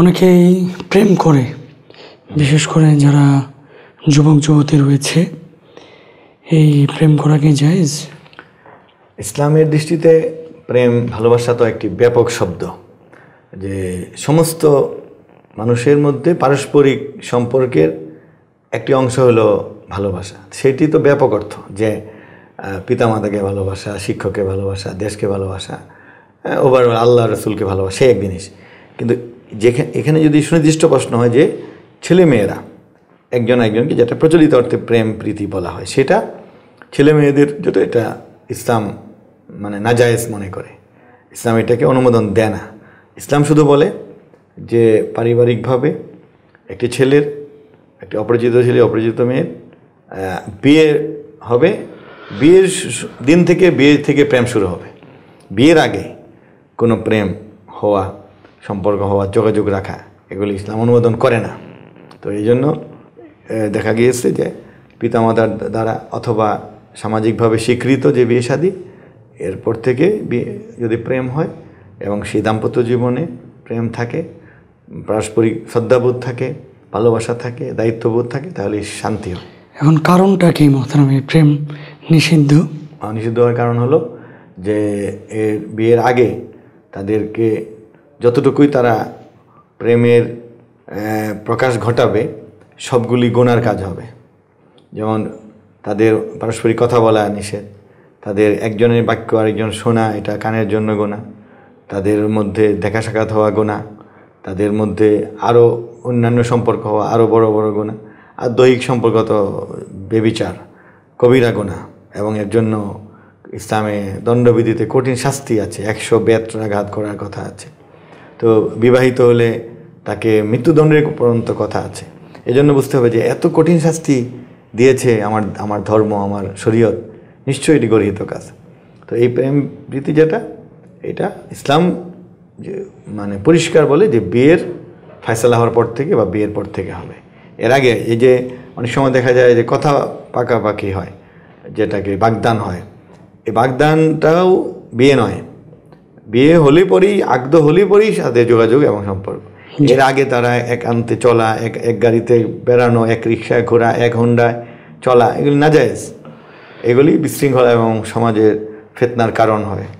অনেকেই প্রেম করে বিশেষ করে যারা যুবক যুবতী রয়েছে এই প্রেম করা কি জায়েজ ইসলামের দৃষ্টিতে প্রেম ভালোবাসা তো একটি ব্যাপক শব্দ যে সমস্ত মানুষের মধ্যে পারস্পরিক সম্পর্কের একটি অংশ হলো ভালোবাসা সেটি তো ব্যাপক অর্থ যে পিতামাতাকে ভালোবাসা শিক্ষককে ভালোবাসা দেশকে ভালোবাসা ওভারঅল আল্লাহ রসুলকে ভালোবাসা সে এক জিনিস কিন্তু যেখানে এখানে যদি সুনির্দিষ্ট প্রশ্ন হয় যে ছেলেমেয়েরা একজন একজনকে যেটা প্রচলিত অর্থে প্রেম প্রীতি বলা হয় সেটা ছেলে মেয়েদের যত এটা ইসলাম মানে নাজায়েজ মনে করে ইসলাম এটাকে অনুমোদন দেয় না ইসলাম শুধু বলে যে পারিবারিকভাবে একটি ছেলের একটি অপরিচিত ছেলে অপরিচিত মেয়ের বিয়ে হবে বিয়ের দিন থেকে বিয়ে থেকে প্রেম শুরু হবে বিয়ের আগে কোনো প্রেম হওয়া সম্পর্ক হওয়া যোগাযোগ রাখা এগুলি ইসলাম অনুমোদন করে না তো এই জন্য দেখা গিয়েছে যে পিতামাতার দ্বারা অথবা সামাজিকভাবে স্বীকৃত যে বিয়ে শাদী এরপর থেকে বিয়ে যদি প্রেম হয় এবং সেই দাম্পত্য জীবনে প্রেম থাকে পারস্পরিক শ্রদ্ধাবোধ থাকে ভালোবাসা থাকে দায়িত্ববোধ থাকে তাহলে শান্তি হয় এখন কারণটা কি এই প্রেম নিষিদ্ধ নিষিদ্ধ হওয়ার কারণ হলো যে এর বিয়ের আগে তাদেরকে যতটুকুই তারা প্রেমের প্রকাশ ঘটাবে সবগুলি গোনার কাজ হবে যেমন তাদের পারস্পরিক কথা বলা নিষেধ তাদের একজনের বাক্য আরেকজন শোনা এটা কানের জন্য গোনা তাদের মধ্যে দেখা সাক্ষাৎ হওয়া গোনা তাদের মধ্যে আরও অন্যান্য সম্পর্ক হওয়া আরও বড় বড় গোনা আর দৈহিক সম্পর্ক তো বেবিচার কবিরা গোনা এবং এর জন্য ইসলামে দণ্ডবিধিতে কঠিন শাস্তি আছে একশো বেত্রাঘাত করার কথা আছে তো বিবাহিত হলে তাকে মৃত্যুদণ্ডের পর্যন্ত কথা আছে এজন্য বুঝতে হবে যে এত কঠিন শাস্তি দিয়েছে আমার আমার ধর্ম আমার শরীয়ত নিশ্চয়ই এটি গর্হিত কাজ তো এই প্রেম প্রীতি যেটা এটা ইসলাম যে মানে পরিষ্কার বলে যে বিয়ের ফায়সালা হওয়ার পর থেকে বা বিয়ের পর থেকে হবে এর আগে এই যে অনেক সময় দেখা যায় যে কথা পাকাপাকি হয় যেটাকে বাগদান হয় এই বাগদানটাও বিয়ে নয় বিয়ে হলে পরেই আগ্ধ হলে পরেই সাথে যোগাযোগ এবং সম্পর্ক এর আগে তারা এক আনতে চলা এক এক গাড়িতে বেড়ানো এক রিক্সায় ঘোরা এক হন্ডায় চলা এগুলি নাজায়জ এগুলি বিশৃঙ্খলা এবং সমাজের ফেতনার কারণ হয়